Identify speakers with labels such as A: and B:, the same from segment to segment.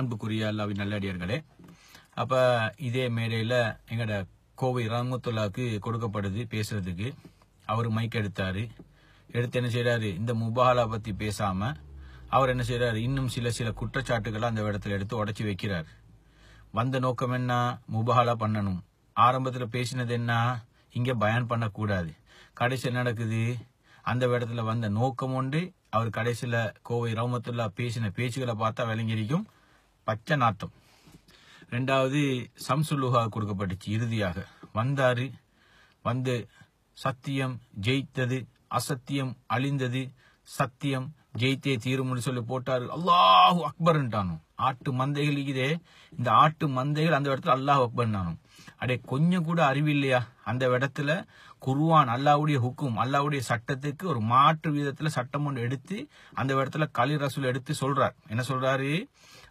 A: அன்புக்குரிய அல்லாவின் நல்லடியார்களே அப்போ இதே மேடையில் எங்கட கோவை ரஹமத்துல்லாவுக்கு கொடுக்கப்படுது பேசுறதுக்கு அவர் மைக் எடுத்தார் எடுத்து என்ன செய்கிறாரு இந்த முபாலா பற்றி பேசாமல் அவர் என்ன செய்யறாரு இன்னும் சில சில குற்றச்சாட்டுகளை அந்த இடத்துல எடுத்து உடச்சி வைக்கிறார் வந்த நோக்கம் என்ன முபாலா பண்ணணும் ஆரம்பத்தில் பேசினது என்ன இங்கே பயன் பண்ணக்கூடாது கடைசி நடக்குது அந்த இடத்துல வந்த நோக்கம் ஒன்று அவர் கடைசியில் கோவை ரவுமத்துல்லா பேசின பேச்சுகளை பார்த்தா விளங்கிருக்கும் பச்சை நாத்தம் ரெண்டாவது சம்சுலுகா கொடுக்கப்பட்டுச்சு இறுதியாக வந்தாரு வந்து சத்தியம் ஜெயித்தது அசத்தியம் அழிந்தது சத்தியம் ஜெயித்தே தீரும்னு சொல்லி போட்டாரு அல்லாஹு அக்பர்ன்ட்டானும் ஆட்டு மந்தைகள் இதே இந்த ஆட்டு மந்தைகள் அந்த இடத்துல அல்லாஹ் அக்பர்னானும் அடே கொஞ்சம் கூட அறிவில்லையா அந்த இடத்துல குருவான் அல்லாவுடைய ஹுக்கும் அல்லாவுடைய சட்டத்துக்கு ஒரு மாற்று விதத்துல சட்டம் ஒன்று எடுத்து அந்த இடத்துல களி ரசூல் எடுத்து சொல்றார் என்ன சொல்றாரு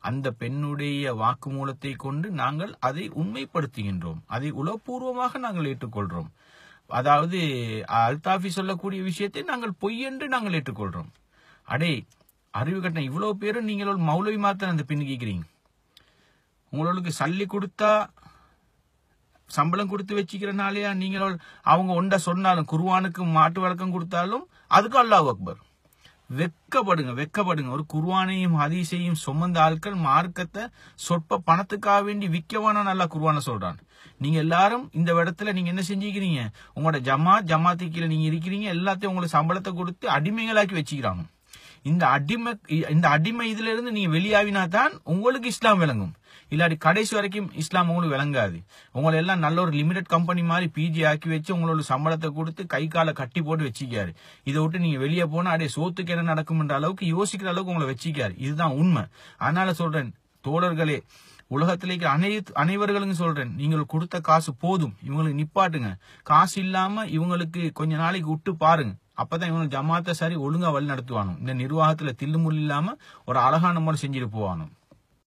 A: அந்த பெண்ணுடைய வாக்குமூலத்தை கொண்டு நாங்கள் அதை உண்மைப்படுத்துகின்றோம் அதை உளப்பூர்வமாக நாங்கள் ஏற்றுக்கொள்றோம் அதாவது அல்தாஃபி சொல்லக்கூடிய விஷயத்தை நாங்கள் பொய் என்று நாங்கள் ஏற்றுக்கொள்றோம் அடே அறிவு கட்டணம் இவ்வளவு பேரும் நீங்கள் மௌலவி மாத்திரம் அந்த பெண்ணு கேட்குறீங்க உங்களுக்கு சல்லி கொடுத்தா சம்பளம் கொடுத்து வச்சுக்கிறனாலயா நீங்கள் அவங்க ஒண்ட சொன்னாலும் குருவானுக்கு மாட்டு வழக்கம் கொடுத்தாலும் அதுக்கு அல்லாஹ் அக்பர் வெக்கப்படுங்க வெக்கப்படுங்க ஒரு குருவானையும் அதிசையும் சுமந்த ஆட்கள் மார்க்கத்தை சொற்ப பணத்துக்காக வேண்டி விற்கவானா நல்லா குருவான சொல்றான் நீங்க எல்லாரும் இந்த இடத்துல நீங்க என்ன செஞ்சுக்கிறீங்க உங்களோட ஜமா ஜமாத்திக்கில நீங்க இருக்கிறீங்க எல்லாத்தையும் உங்களுக்கு சம்பளத்தை கொடுத்து அடிமைகளாக்கி வச்சுக்கிறாங்க இந்த அடிமை இந்த அடிமை இதுல இருந்து நீங்க வெளியாவினா தான் உங்களுக்கு இஸ்லாம் விளங்கும் இல்லாடி கடைசி வரைக்கும் இஸ்லாம் உங்களுக்கு விளங்காது உங்களை எல்லாம் நல்ல ஒரு லிமிடெட் கம்பெனி மாதிரி பிஜி ஆக்கி வச்சு உங்களோட சம்பளத்தை கொடுத்து கை காலை கட்டி போட்டு வச்சுக்காரு இதை விட்டு நீங்க வெளியே போனா அடைய சோத்துக்கு என்ன நடக்கும்ன்ற அளவுக்கு யோசிக்கிற அளவுக்கு உங்களை வச்சுக்காரு இதுதான் உண்மை அதனால சொல்றேன் தோழர்களே உலகத்தில் இருக்கிற அனை அனைவர்களுக்கும் சொல்றேன் நீங்கள் கொடுத்த காசு போதும் இவங்களுக்கு நிப்பாட்டுங்க காசு இல்லாம இவங்களுக்கு கொஞ்ச நாளைக்கு விட்டு பாருங்க அப்பதான் இவனுக்கு ஜமாத்த சரி ஒழுங்கா வழி நடத்துவானும் இந்த நிர்வாகத்துல தில்லுமுள் இல்லாம ஒரு அழகான முறை செஞ்சுட்டு போவானும்